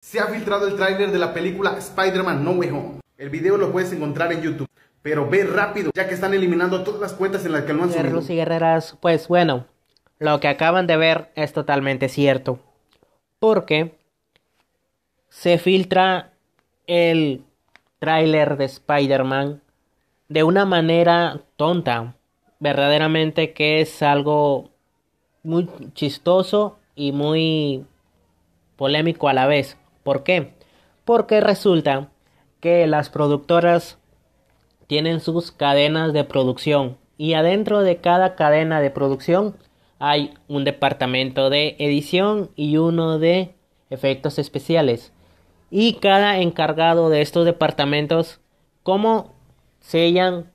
Se ha filtrado el tráiler de la película Spider-Man No Way Home. El video lo puedes encontrar en YouTube. Pero ve rápido, ya que están eliminando todas las cuentas en las que no han subido. los Guerreras, pues bueno, lo que acaban de ver es totalmente cierto. Porque se filtra el tráiler de Spider-Man de una manera tonta. Verdaderamente que es algo muy chistoso y muy polémico a la vez. ¿Por qué? Porque resulta que las productoras tienen sus cadenas de producción y adentro de cada cadena de producción hay un departamento de edición y uno de efectos especiales. Y cada encargado de estos departamentos, cómo sellan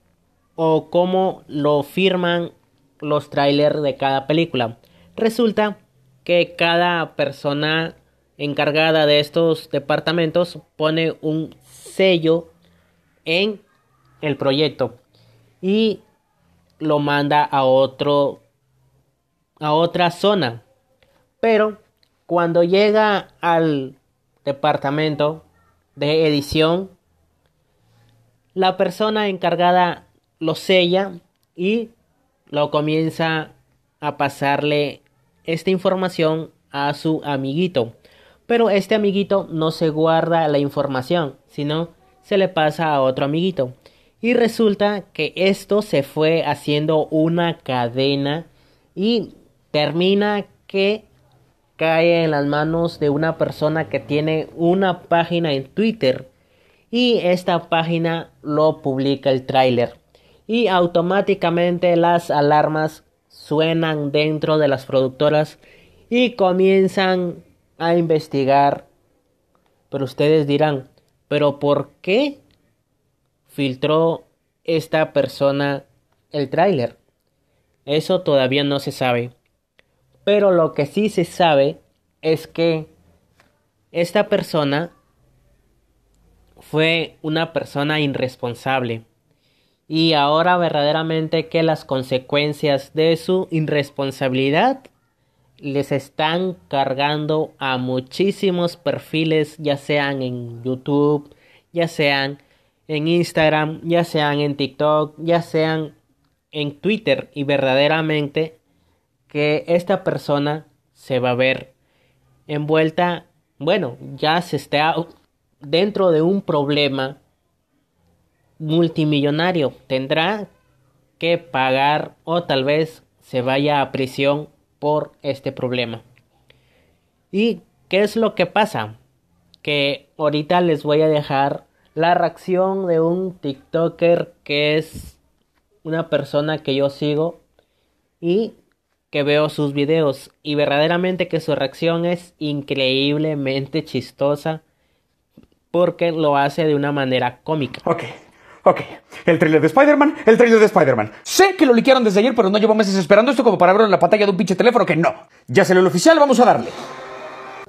o cómo lo firman los trailers de cada película. Resulta que cada persona encargada de estos departamentos pone un sello en el proyecto y lo manda a otro a otra zona. Pero cuando llega al departamento de edición la persona encargada lo sella y lo comienza a pasarle esta información a su amiguito pero este amiguito no se guarda la información, sino se le pasa a otro amiguito. Y resulta que esto se fue haciendo una cadena y termina que cae en las manos de una persona que tiene una página en Twitter y esta página lo publica el tráiler y automáticamente las alarmas suenan dentro de las productoras y comienzan a investigar. Pero ustedes dirán, ¿pero por qué filtró esta persona el tráiler? Eso todavía no se sabe. Pero lo que sí se sabe es que esta persona fue una persona irresponsable. Y ahora verdaderamente que las consecuencias de su irresponsabilidad les están cargando a muchísimos perfiles, ya sean en YouTube, ya sean en Instagram, ya sean en TikTok, ya sean en Twitter y verdaderamente que esta persona se va a ver envuelta, bueno, ya se está dentro de un problema multimillonario, tendrá que pagar o tal vez se vaya a prisión por este problema. ¿Y qué es lo que pasa? Que ahorita les voy a dejar la reacción de un TikToker que es una persona que yo sigo y que veo sus videos y verdaderamente que su reacción es increíblemente chistosa porque lo hace de una manera cómica. Ok, el trailer de Spider-Man, el trailer de Spider-Man. Sé que lo liquearon desde ayer, pero no llevo meses esperando esto como para verlo en la pantalla de un pinche teléfono que no. Ya salió el oficial, vamos a darle.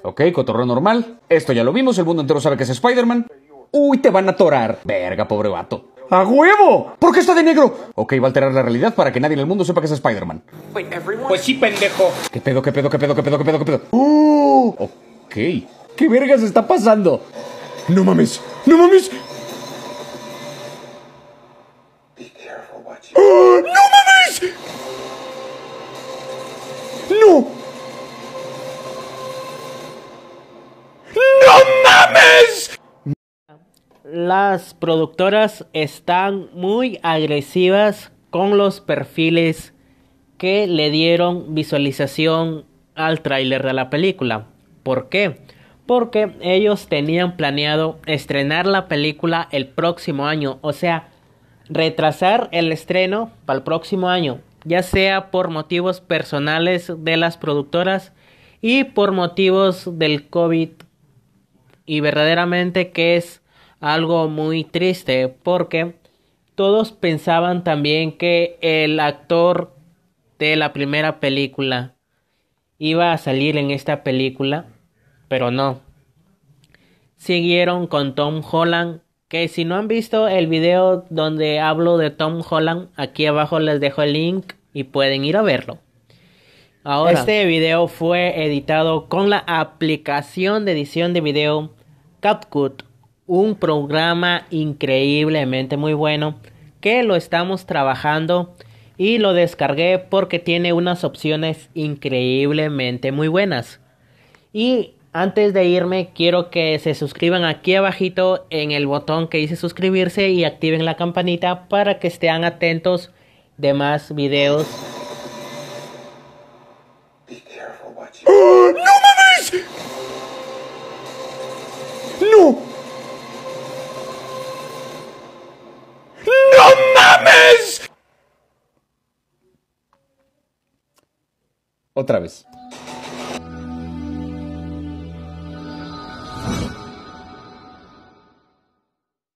Ok, cotorreo normal. Esto ya lo vimos, el mundo entero sabe que es Spider-Man. Uy, te van a atorar. Verga, pobre vato. ¡A huevo! ¿Por qué está de negro? Ok, va a alterar la realidad para que nadie en el mundo sepa que es Spider-Man. Pues sí, pendejo. ¿Qué pedo, qué pedo, qué pedo, qué pedo, qué pedo, qué pedo? ¡Uh! Ok. ¿Qué vergas está pasando? ¡No mames! ¡No mames! ¡No mames! ¡No! ¡No mames! Las productoras están muy agresivas con los perfiles que le dieron visualización al tráiler de la película. ¿Por qué? Porque ellos tenían planeado estrenar la película el próximo año, o sea, retrasar el estreno para el próximo año, ya sea por motivos personales de las productoras y por motivos del COVID. Y verdaderamente que es algo muy triste porque todos pensaban también que el actor de la primera película iba a salir en esta película, pero no. Siguieron con Tom Holland que si no han visto el video donde hablo de Tom Holland, aquí abajo les dejo el link y pueden ir a verlo. Ahora, este video fue editado con la aplicación de edición de video CapCut, un programa increíblemente muy bueno que lo estamos trabajando y lo descargué porque tiene unas opciones increíblemente muy buenas. Y antes de irme, quiero que se suscriban aquí abajito en el botón que dice suscribirse y activen la campanita para que estén atentos de más videos. ¡Ah! ¡No mames! ¡No! ¡No mames! Otra vez.